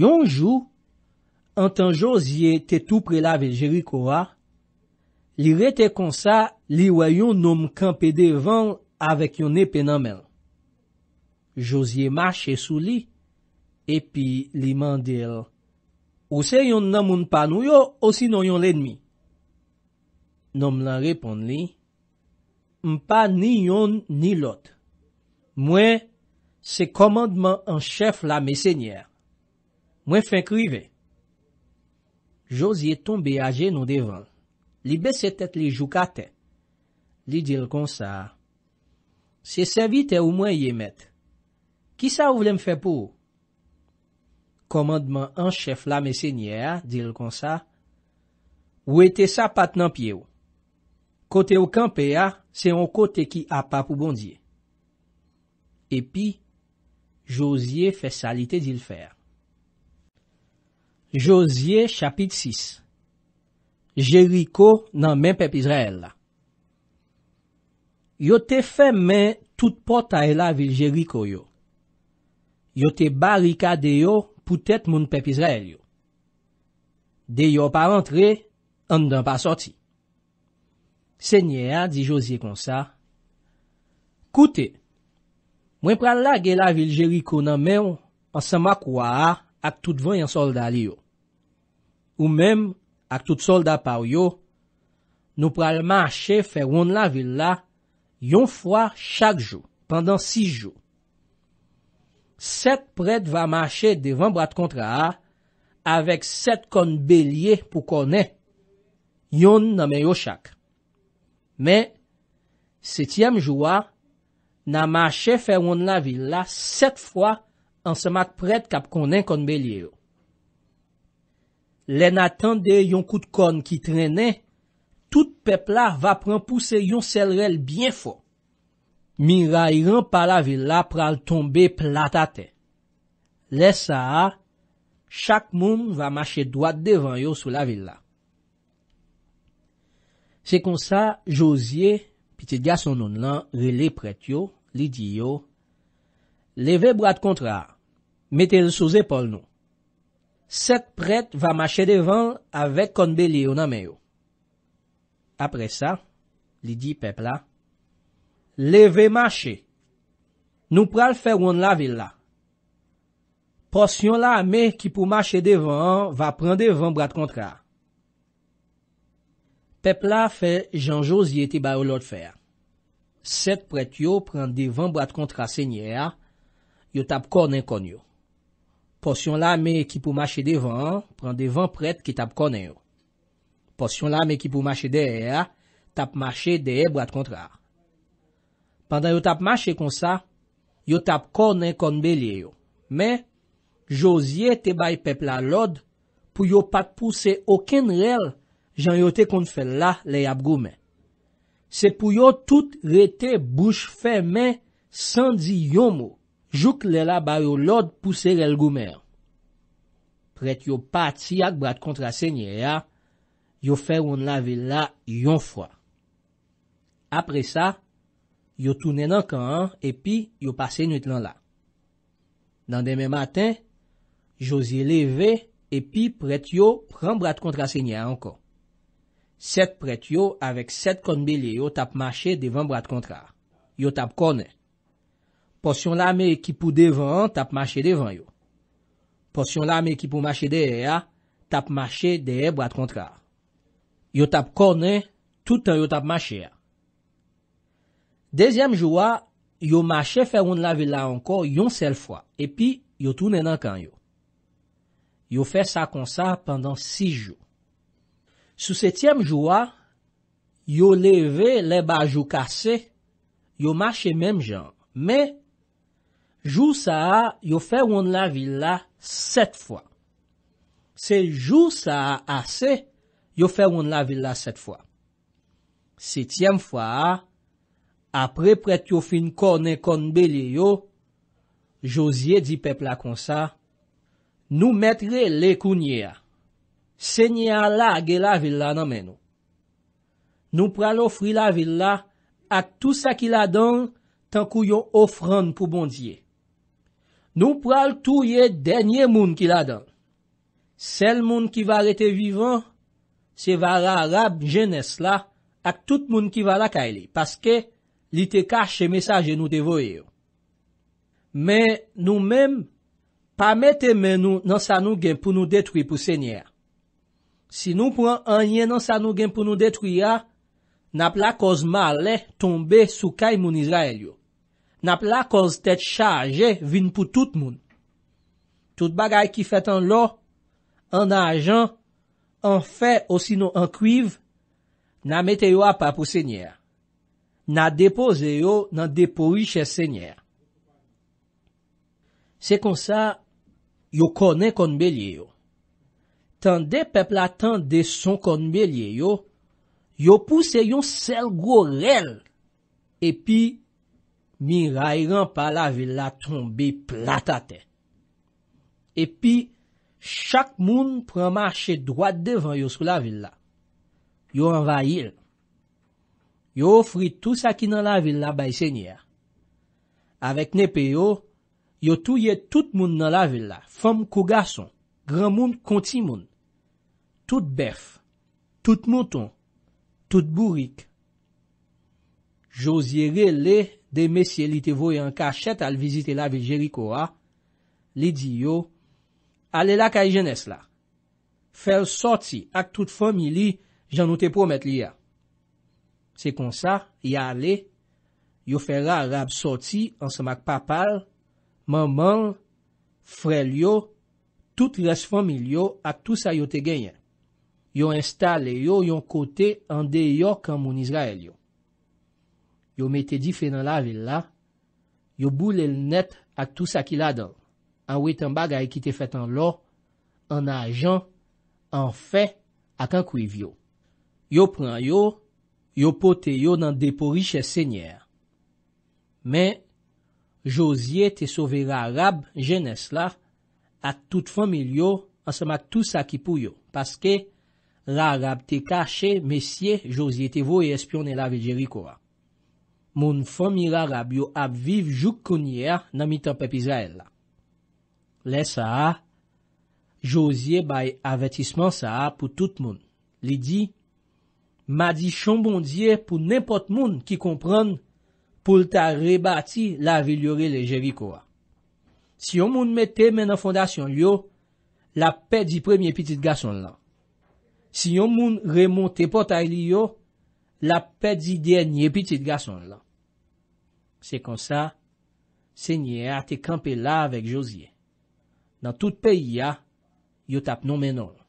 Yonjou, an tan Josye te tou prela veljeri kowa, li rete konsa li wayon nom kampe devan avèk yon epen amel. Josye mache sou li, epi li mandel, ou se yon namoun pa nou yo, ou sino yon lenmi? Nom lan repon li, mpa ni yon ni lot. Mwen se komandman an chef la mesenyer. Mwen fen krive. Josye tombe aje nou devan. Li beset et li jou kate. Li dil kon sa. Se se vit e ou mwen ye met. Ki sa ou vle m fe pou? Komandman an chef la mesenye a, dil kon sa. Ou ete sa pat nan pie ou? Kote ou kampe a, se an kote ki a pa pou bondye. Epi, Josye fe sa lite dil fer. Josye chapit 6 Jeriko nan men pep Izrael la. Yo te fe men tout pota e la vil Jeriko yo. Yo te barika de yo poutet moun pep Izrael yo. De yo pa rentre, an dan pa soti. Senye a di Josye konsa. Koute, mwen pran la ge la vil Jeriko nan men an sema kwa a ak tout ven yon soldali yo. Ou mem ak tout soldat pa ou yo, nou pral mache feroun la villa yon fwa chak jo, pandan 6 jo. 7 pred va mache devan brad kontra a, avek 7 kon belye pou konen, yon name yo chak. Me, 7e jou a, na mache feroun la villa 7 fwa an semak pred kap konen kon belye yo. Le natan de yon kout kon ki trene, tout pepla va pran pousse yon selrel byen fo. Mi rayran pa la villa pral tombe platate. Le sa, chak moun va mache dwad devan yo sou la villa. Se kon sa, Josie, piti dia son non lan, re le pret yo, li di yo, leve brad kontra, metel sou zepol nou. Sèk prèt va mache devan avek kon beli yon ame yo. Apre sa, li di pepla, leve mache, nou pral fè woun la vil la. Porsyon la ame ki pou mache devan va pren devan brad kontra. Pepla fè janjouzi eti ba ou lot fè. Sèk prèt yo pren devan brad kontra se nye a, yo tap konen kon yo. Posyon la me ki pou mache devan, pran devan pret ki tap konen yo. Posyon la me ki pou mache dere a, tap mache dere brad kontra. Pandan yo tap mache kon sa, yo tap konen kon belye yo. Men, josiye te bay pepla lod pou yo pat puse oken rel jan yote kon fel la le ap gomen. Se pou yo tout rete bouche femen san di yon mou. Jouk lè la bayo lòd pousse rel goumer. Pret yo pati ak brad kontrasenye a, yo fè woun lave la yon fwa. Apre sa, yo tounen ankan an, epi yo pase nwit lan la. Nan demè matin, jòzi leve, epi pret yo pran brad kontrasenye a ankon. Set pret yo avèk set konbili yo tap mache devan brad kontra. Yo tap konè. Po syon la me ekipou devan, tap mache devan yo. Po syon la me ekipou mache devan, e tap mache devan, e bo at kontra. Yo tap konen, tout an yo tap mache ya. Dezyem jouwa, yo mache feroun la vila anko yon sel fwa, epi yo tounen ankan yo. Yo fe sa kon sa pandan 6 jou. Sou setyem jouwa, yo leve le bajou kase, yo mache menm jan, menm. Jou sa a, yo fè woun la villa set fwa. Se jou sa a ase, yo fè woun la villa set fwa. Sityem fwa a, apre pret yo fin kon e kon beli yo, Josie di pepla kon sa, nou metre le kounye a. Senye a la ge la villa nan men nou. Nou pral ofri la villa at tout sa ki la don tan kou yo ofran pou bondye. Nou pral tou ye denye moun ki la dan. Sel moun ki va rete vivan, se va la rab jenese la ak tout moun ki va la kaile. Paske li te ka che mesaje nou devoye yo. Men nou men, pa mette men nou nan sa nou gen pou nou detwi pou senyer. Si nou pral anye nan sa nou gen pou nou detwi ya, nap la koz male tombe sou kay moun Izrael yo. Nap la konz tèt chaje vin pou tout moun. Tout bagay ki fèt an lo, an ajan, an fè, an kuiv, nan metè yo apapou sènyè. Nan depoze yo, nan depovi chè sènyè. Se kon sa, yo konè kon belye yo. Tan de pep la tan de son kon belye yo, yo pouse yon sel gwo rel. Epi, Mi rayran pa la villa trombi platate. Epi, chak moun pranmarche drat devan yo sou la villa. Yo anvayil. Yo ofri tout saki nan la villa bay senyar. Awek nepe yo, yo touye tout moun nan la villa. Fom kou gason, gran moun konti moun. Tout bef, tout mouton, tout bourik. Josye re le... De mesye li te voye an kachet al vizite la vi Jerikoa, li di yo, ale la kay jenese la. Fer soti ak tout fomili jan nou te promet li ya. Se kon sa, ya ale, yo fer la rab soti ansamak papal, maman, frel yo, tout res fomili yo ak tout sa yo te genyen. Yo installe yo yon kote ande yo kan moun Izrael yo. yo mette di fe nan la vil la, yo boule l net ak tout sa ki la don. An wè tan bagay ki te fet an lo, an ajan, an fe, ak an kouiv yo. Yo pran yo, yo pote yo nan depo riche se nyer. Men, Josie te sove la rab jenès la, ak tout famil yo, an sema tout sa ki pou yo. Paske, la rab te kache, mesye, Josie te vo e espyonen la vijeri korak. moun fòmira rab yo ap viv jouk konye a nan mitan pep Izrael la. Le sa a, jòziye bay avetisman sa a pou tout moun. Li di, ma di chonbondye pou nepot moun ki kompran pou lta rebati la viliori le jevi kowa. Si yon moun mette men an fondasyon yo, la pe di premye pitit gason lan. Si yon moun remonte potay li yo, la pe di denye pitit gason la. Se kon sa, se nye a te kampe la vek Josie. Nan tout peyi ya, yo tap non menon.